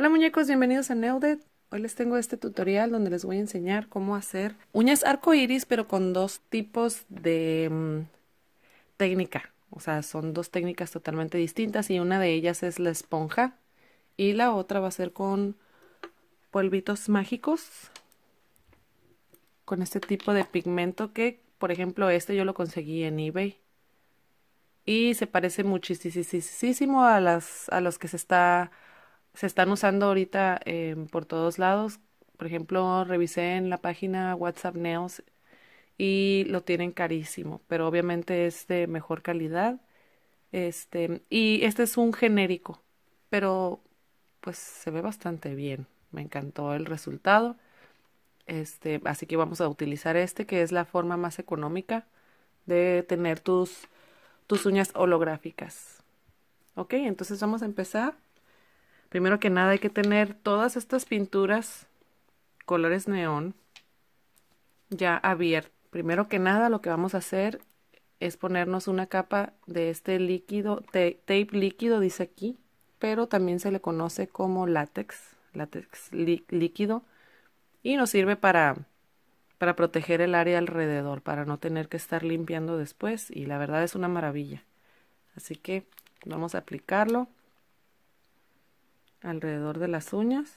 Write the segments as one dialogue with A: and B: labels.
A: Hola muñecos, bienvenidos a Neudet. Hoy les tengo este tutorial donde les voy a enseñar cómo hacer uñas arco iris, pero con dos tipos de mm, técnica. O sea, son dos técnicas totalmente distintas y una de ellas es la esponja y la otra va a ser con polvitos mágicos. Con este tipo de pigmento que, por ejemplo, este yo lo conseguí en eBay. Y se parece muchísimo a, las, a los que se está se están usando ahorita eh, por todos lados. Por ejemplo, revisé en la página WhatsApp Nails y lo tienen carísimo, pero obviamente es de mejor calidad. Este, y este es un genérico, pero pues se ve bastante bien. Me encantó el resultado. Este, así que vamos a utilizar este que es la forma más económica de tener tus, tus uñas holográficas. Ok, entonces vamos a empezar. Primero que nada hay que tener todas estas pinturas colores neón ya abiertas. Primero que nada lo que vamos a hacer es ponernos una capa de este líquido, tape líquido dice aquí, pero también se le conoce como látex, látex líquido y nos sirve para para proteger el área alrededor, para no tener que estar limpiando después y la verdad es una maravilla. Así que vamos a aplicarlo alrededor de las uñas.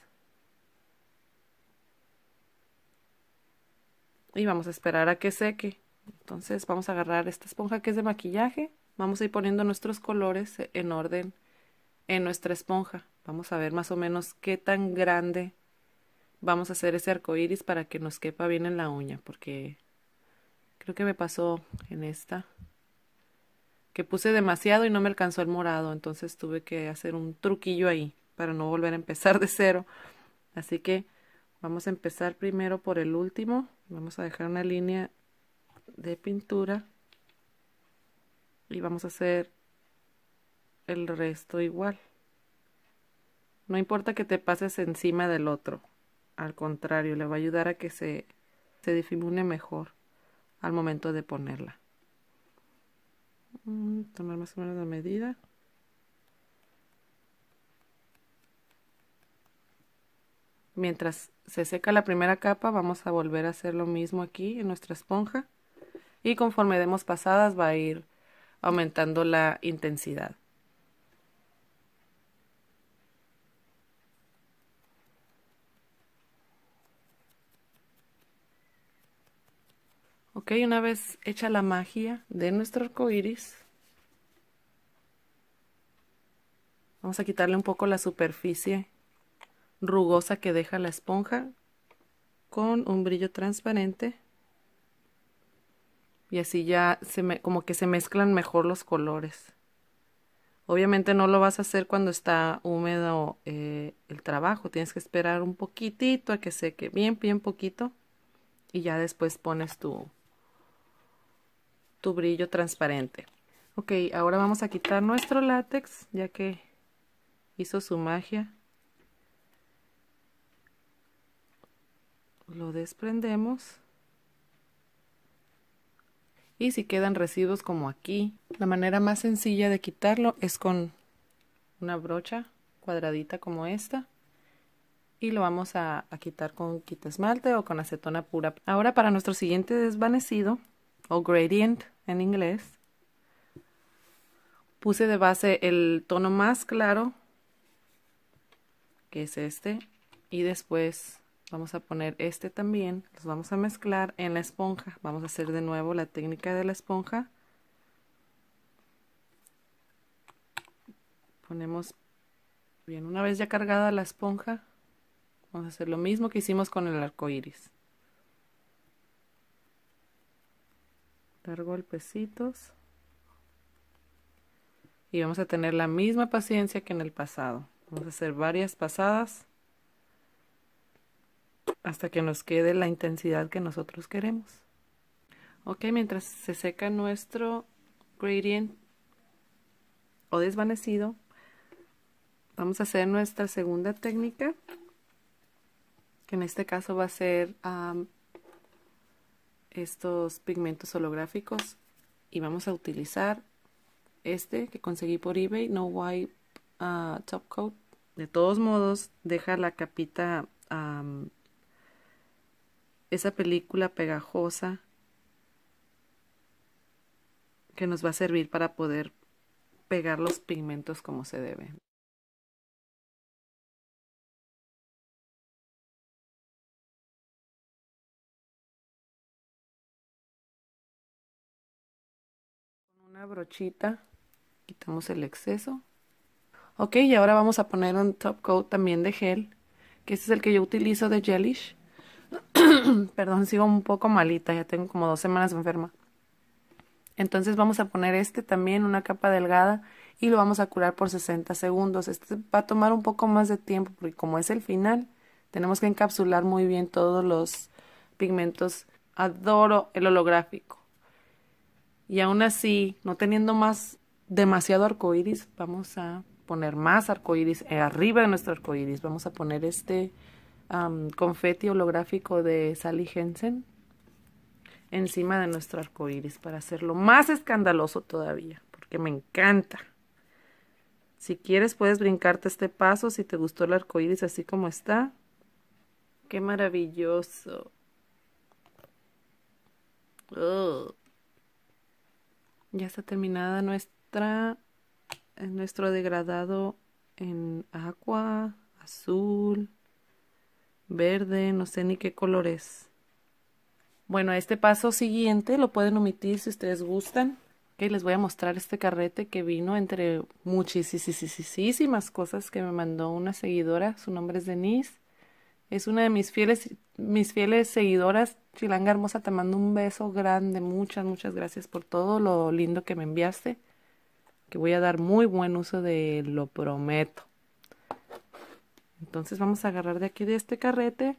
A: Y vamos a esperar a que seque. Entonces vamos a agarrar esta esponja que es de maquillaje. Vamos a ir poniendo nuestros colores en orden en nuestra esponja. Vamos a ver más o menos qué tan grande vamos a hacer ese arco iris para que nos quepa bien en la uña. Porque creo que me pasó en esta que puse demasiado y no me alcanzó el morado. Entonces tuve que hacer un truquillo ahí para no volver a empezar de cero. Así que vamos a empezar primero por el último. Vamos a dejar una línea de pintura y vamos a hacer el resto igual. No importa que te pases encima del otro, al contrario, le va a ayudar a que se, se difumine mejor al momento de ponerla. Mm, tomar más o menos la medida. Mientras se seca la primera capa vamos a volver a hacer lo mismo aquí en nuestra esponja y conforme demos pasadas va a ir aumentando la intensidad. Ok, una vez hecha la magia de nuestro arco iris, vamos a quitarle un poco la superficie rugosa que deja la esponja con un brillo transparente y así ya se me, como que se mezclan mejor los colores. Obviamente no lo vas a hacer cuando está húmedo eh, el trabajo, tienes que esperar un poquitito a que seque, bien, bien poquito, y ya después pones tu, tu brillo transparente. Ok, ahora vamos a quitar nuestro látex, ya que hizo su magia. Pues, lo desprendemos. Y si quedan residuos como aquí, la manera más sencilla de quitarlo es con una brocha cuadradita como esta y lo vamos a, quitar con quita esmalte o con acetona pura. Ahora para nuestro siguiente desvanecido o gradient en inglés, puse de base el tono más claro que es este y después vamos a poner este también, los vamos a mezclar en la esponja, vamos a hacer de nuevo la técnica de la esponja, ponemos bien, una vez ya cargada la esponja, vamos a hacer lo mismo que hicimos con el arco iris, dar golpecitos, y vamos a tener la misma paciencia que en el pasado, vamos a hacer varias pasadas, hasta que nos quede la intensidad que nosotros queremos. Ok, mientras se seca nuestro gradient o desvanecido, vamos a hacer nuestra segunda técnica, que en este caso va a ser estos pigmentos holográficos y vamos a utilizar este que conseguí por eBay, No White ah, Top Coat. De todos modos, deja la capita esa película pegajosa que nos va a servir para poder pegar los pigmentos como se debe. Con una brochita quitamos el exceso. Ok, y ahora vamos a poner un top coat también de gel, que este es el que yo utilizo de Jellish. Perdón, sigo un poco malita, ya tengo como dos semanas enferma. Entonces vamos a poner este también, una capa delgada, y lo vamos a curar por 60 segundos. Este va a tomar un poco más de tiempo, porque como es el final, tenemos que encapsular muy bien todos los pigmentos. Adoro el holográfico. Y aún así, no teniendo más demasiado arcoíris, vamos a poner más arcoíris eh, arriba de nuestro arcoíris. Vamos a poner este Confetti confeti holográfico de Sally Jensen. encima de nuestro arco iris para hacerlo más escandaloso todavía, porque me encanta. Si quieres puedes brincarte este paso si te gustó el arco iris así como está. ¡Qué maravilloso! Ya está terminada nuestra nuestro degradado en agua, azul, verde, no sé ni qué color es. Bueno, este paso siguiente lo pueden omitir si ustedes gustan. Que les voy a mostrar este carrete que vino entre muchísimas cosas que me mandó una seguidora. Su nombre es Denise. Es una de mis fieles, mis fieles seguidoras. Chilanga Hermosa, te mando un beso grande. Muchas, muchas gracias por todo lo lindo que me enviaste. Que voy a dar muy buen uso de lo prometo. Entonces vamos a agarrar de aquí de este carrete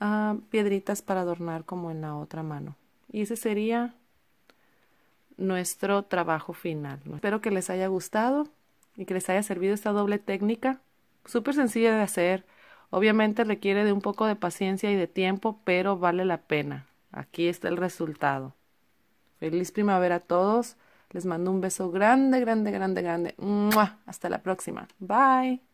A: ah, piedritas para adornar como en la otra mano. Y ese sería nuestro trabajo final. Espero que les haya gustado y que les haya servido esta doble técnica. Súper sencilla de hacer. Obviamente requiere de un poco de paciencia y de tiempo, pero vale la pena. Aquí está el resultado. Feliz primavera a todos. Les mando un beso grande, grande, grande, grande. Hasta la próxima. Bye.